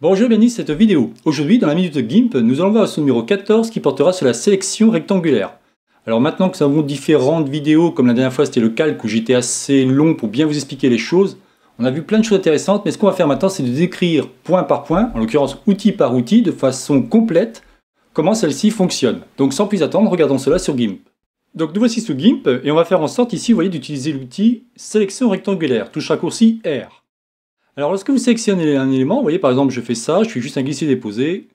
Bonjour, bienvenue cette vidéo. Aujourd'hui, dans la minute GIMP, nous allons voir le numéro 14 qui portera sur la sélection rectangulaire. Alors maintenant que nous avons différentes vidéos, comme la dernière fois c'était le calque où j'étais assez long pour bien vous expliquer les choses, on a vu plein de choses intéressantes, mais ce qu'on va faire maintenant c'est de décrire point par point, en l'occurrence outil par outil, de façon complète, comment celle-ci fonctionne. Donc sans plus attendre, regardons cela sur GIMP. Donc nous voici sous GIMP, et on va faire en sorte ici, vous voyez, d'utiliser l'outil sélection rectangulaire, touche raccourci R. Alors lorsque vous sélectionnez un élément, vous voyez par exemple je fais ça, je suis juste un glisser déposé,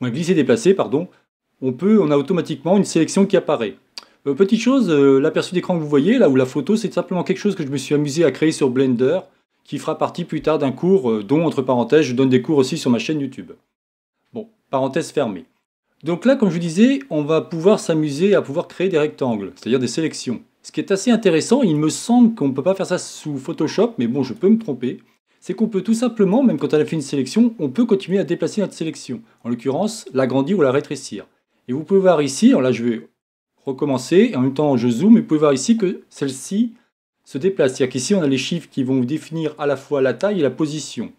un glisser déplacé, pardon, on, peut, on a automatiquement une sélection qui apparaît. Euh, petite chose, euh, l'aperçu d'écran que vous voyez, là où la photo, c'est simplement quelque chose que je me suis amusé à créer sur Blender, qui fera partie plus tard d'un cours euh, dont, entre parenthèses, je donne des cours aussi sur ma chaîne YouTube. Bon, parenthèse fermée. Donc là, comme je vous disais, on va pouvoir s'amuser à pouvoir créer des rectangles, c'est-à-dire des sélections. Ce qui est assez intéressant, il me semble qu'on ne peut pas faire ça sous Photoshop, mais bon, je peux me tromper c'est qu'on peut tout simplement, même quand on a fait une sélection, on peut continuer à déplacer notre sélection. En l'occurrence, l'agrandir ou la rétrécir. Et vous pouvez voir ici, là je vais recommencer, et en même temps je zoome, et vous pouvez voir ici que celle-ci se déplace. C'est-à-dire qu'ici on a les chiffres qui vont définir à la fois la taille et la position.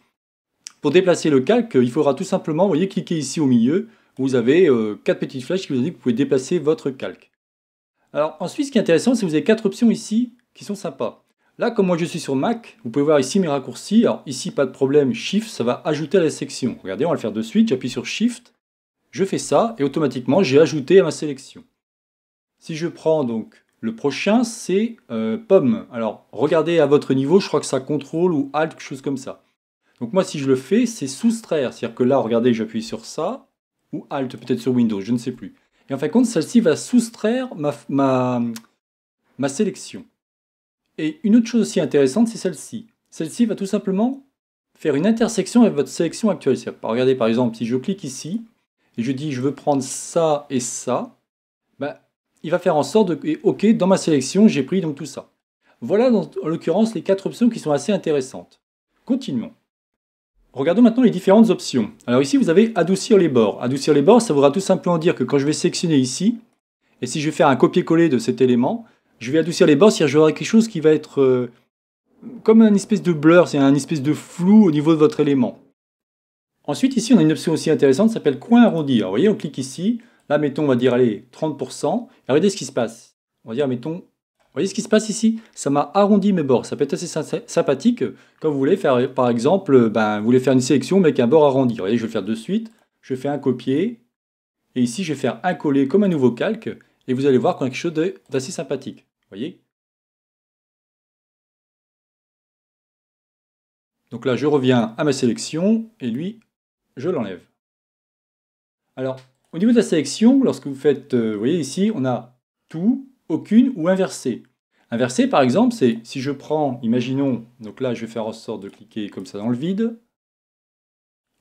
Pour déplacer le calque, il faudra tout simplement, vous voyez, cliquer ici au milieu, vous avez euh, quatre petites flèches qui vous indiquent que vous pouvez déplacer votre calque. Alors ensuite, ce qui est intéressant, c'est que vous avez quatre options ici qui sont sympas. Là, comme moi je suis sur Mac, vous pouvez voir ici mes raccourcis. Alors ici, pas de problème, Shift, ça va ajouter à la section. Regardez, on va le faire de suite. J'appuie sur Shift, je fais ça, et automatiquement, j'ai ajouté à ma sélection. Si je prends donc le prochain, c'est euh, Pomme. Alors regardez à votre niveau, je crois que ça contrôle ou Alt, quelque chose comme ça. Donc moi, si je le fais, c'est soustraire. C'est-à-dire que là, regardez, j'appuie sur ça, ou Alt, peut-être sur Windows, je ne sais plus. Et en fin de compte, celle-ci va soustraire ma sélection. Et une autre chose aussi intéressante, c'est celle-ci. Celle-ci va tout simplement faire une intersection avec votre sélection actuelle. Bah, regardez par exemple, si je clique ici, et je dis je veux prendre ça et ça, bah, il va faire en sorte de... OK, dans ma sélection, j'ai pris donc tout ça. Voilà en l'occurrence les quatre options qui sont assez intéressantes. Continuons. Regardons maintenant les différentes options. Alors ici, vous avez adoucir les bords. Adoucir les bords, ça voudra tout simplement dire que quand je vais sélectionner ici, et si je vais faire un copier-coller de cet élément, je vais adoucir les bords, c'est-à-dire je vais avoir quelque chose qui va être euh, comme une espèce de blur, c'est un espèce de flou au niveau de votre élément. Ensuite, ici, on a une option aussi intéressante, ça s'appelle coin arrondi. Alors, vous voyez, on clique ici. Là, mettons, on va dire, allez, 30%. Et regardez ce qui se passe. On va dire, mettons, vous voyez ce qui se passe ici Ça m'a arrondi mes bords. Ça peut être assez sympathique quand vous voulez faire, par exemple, ben, vous voulez faire une sélection mais avec un bord arrondi. Vous voyez, je vais le faire de suite. Je fais un copier. Et ici, je vais faire un coller comme un nouveau calque et vous allez voir qu'on a quelque chose d'assez sympathique. voyez Donc là, je reviens à ma sélection, et lui, je l'enlève. Alors, au niveau de la sélection, lorsque vous faites, euh, vous voyez ici, on a tout, aucune ou inversé. Inversé, par exemple, c'est si je prends, imaginons, donc là, je vais faire en sorte de cliquer comme ça dans le vide.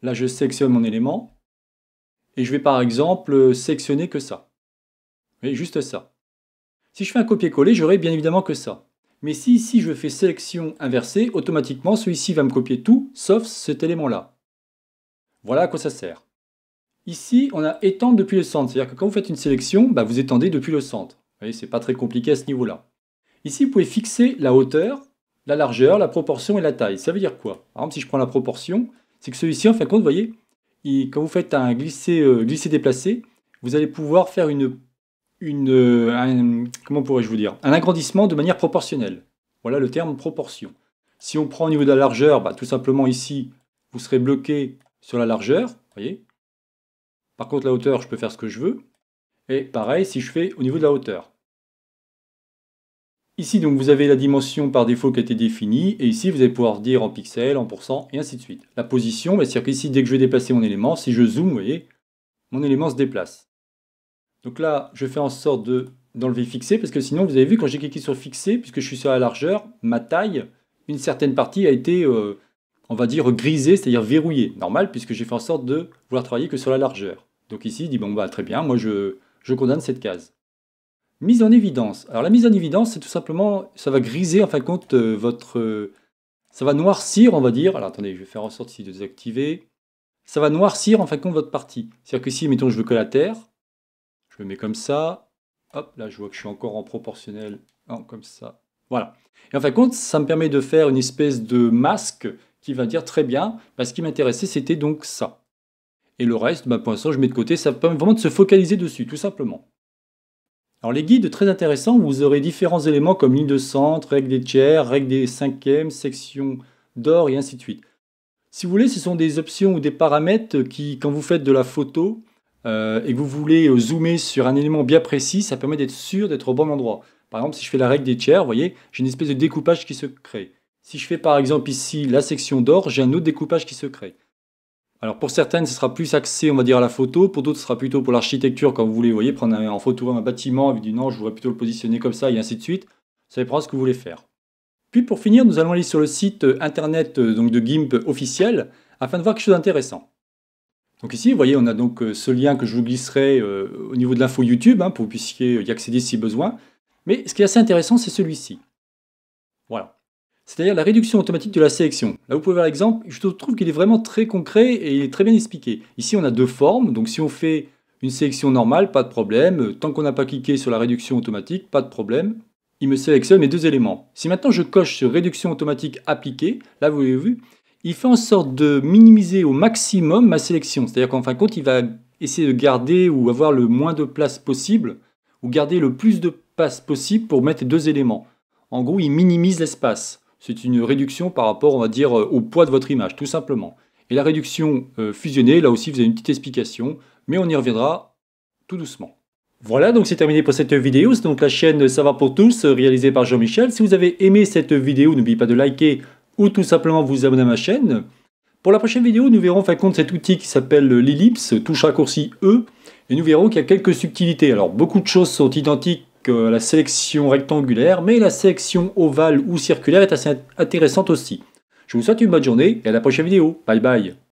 Là, je sélectionne mon élément. Et je vais, par exemple, sélectionner que ça juste ça. Si je fais un copier-coller, j'aurai bien évidemment que ça. Mais si ici je fais sélection inversée, automatiquement celui-ci va me copier tout, sauf cet élément-là. Voilà à quoi ça sert. Ici, on a étendre depuis le centre, c'est-à-dire que quand vous faites une sélection, bah, vous étendez depuis le centre. Vous voyez, c'est pas très compliqué à ce niveau-là. Ici, vous pouvez fixer la hauteur, la largeur, la proportion et la taille. Ça veut dire quoi Par exemple, si je prends la proportion, c'est que celui-ci, en fin de compte, vous voyez, quand vous faites un glisser-déplacer, euh, vous allez pouvoir faire une un, comment pourrais-je vous dire, un agrandissement de manière proportionnelle. Voilà le terme proportion. Si on prend au niveau de la largeur, bah, tout simplement ici, vous serez bloqué sur la largeur, voyez. Par contre, la hauteur, je peux faire ce que je veux. Et pareil, si je fais au niveau de la hauteur. Ici, donc, vous avez la dimension par défaut qui a été définie, et ici, vous allez pouvoir dire en pixels, en pourcent, et ainsi de suite. La position, bah, c'est-à-dire qu'ici, dès que je vais déplacer mon élément, si je zoome, voyez, mon élément se déplace. Donc là, je fais en sorte de d'enlever fixé, parce que sinon, vous avez vu, quand j'ai cliqué sur fixé, puisque je suis sur la largeur, ma taille, une certaine partie a été, euh, on va dire, grisée, c'est-à-dire verrouillée. Normal, puisque j'ai fait en sorte de vouloir travailler que sur la largeur. Donc ici, il dit, bon, bah, très bien, moi, je, je condamne cette case. Mise en évidence. Alors la mise en évidence, c'est tout simplement, ça va griser, en fin de compte, euh, votre... Euh, ça va noircir, on va dire. Alors attendez, je vais faire en sorte ici de désactiver. Ça va noircir, en fin de compte, votre partie. C'est-à-dire que si, mettons, je veux que la terre, je le mets comme ça. Hop, là, je vois que je suis encore en proportionnel. comme ça. Voilà. Et en fin de compte, ça me permet de faire une espèce de masque qui va dire très bien, bah, ce qui m'intéressait, c'était donc ça. Et le reste, bah, pour l'instant, je mets de côté. Ça permet vraiment de se focaliser dessus, tout simplement. Alors les guides, très intéressants, vous aurez différents éléments comme ligne de centre, règle des tiers, règle des cinquièmes, section d'or et ainsi de suite. Si vous voulez, ce sont des options ou des paramètres qui, quand vous faites de la photo, euh, et que vous voulez euh, zoomer sur un élément bien précis, ça permet d'être sûr d'être au bon endroit. Par exemple, si je fais la règle des tiers, vous voyez, j'ai une espèce de découpage qui se crée. Si je fais par exemple ici la section d'or, j'ai un autre découpage qui se crée. Alors pour certaines, ce sera plus axé, on va dire, à la photo. Pour d'autres, ce sera plutôt pour l'architecture quand vous voulez, vous voyez, prendre en photo un bâtiment, vous dites non, je voudrais plutôt le positionner comme ça, et ainsi de suite. Ça dépend ce que vous voulez faire. Puis pour finir, nous allons aller sur le site euh, internet donc de GIMP officiel afin de voir quelque chose d'intéressant. Donc ici, vous voyez, on a donc euh, ce lien que je vous glisserai euh, au niveau de l'info YouTube, hein, pour que vous puissiez y accéder si besoin. Mais ce qui est assez intéressant, c'est celui-ci. Voilà. C'est-à-dire la réduction automatique de la sélection. Là, vous pouvez voir l'exemple, je trouve qu'il est vraiment très concret et il est très bien expliqué. Ici, on a deux formes, donc si on fait une sélection normale, pas de problème. Tant qu'on n'a pas cliqué sur la réduction automatique, pas de problème. Il me sélectionne mes deux éléments. Si maintenant je coche sur réduction automatique appliquée, là vous l'avez vu, il fait en sorte de minimiser au maximum ma sélection. C'est-à-dire qu'en fin de compte, il va essayer de garder ou avoir le moins de place possible, ou garder le plus de place possible pour mettre deux éléments. En gros, il minimise l'espace. C'est une réduction par rapport, on va dire, euh, au poids de votre image, tout simplement. Et la réduction euh, fusionnée, là aussi, vous avez une petite explication, mais on y reviendra tout doucement. Voilà, donc c'est terminé pour cette vidéo. C'est donc la chaîne Ça va pour tous, euh, réalisée par Jean-Michel. Si vous avez aimé cette vidéo, n'oubliez pas de liker, ou tout simplement vous abonner à ma chaîne. Pour la prochaine vidéo, nous verrons en fin de compte cet outil qui s'appelle l'ellipse, touche raccourci E, et nous verrons qu'il y a quelques subtilités. Alors beaucoup de choses sont identiques à euh, la sélection rectangulaire, mais la sélection ovale ou circulaire est assez intéressante aussi. Je vous souhaite une bonne journée et à la prochaine vidéo. Bye bye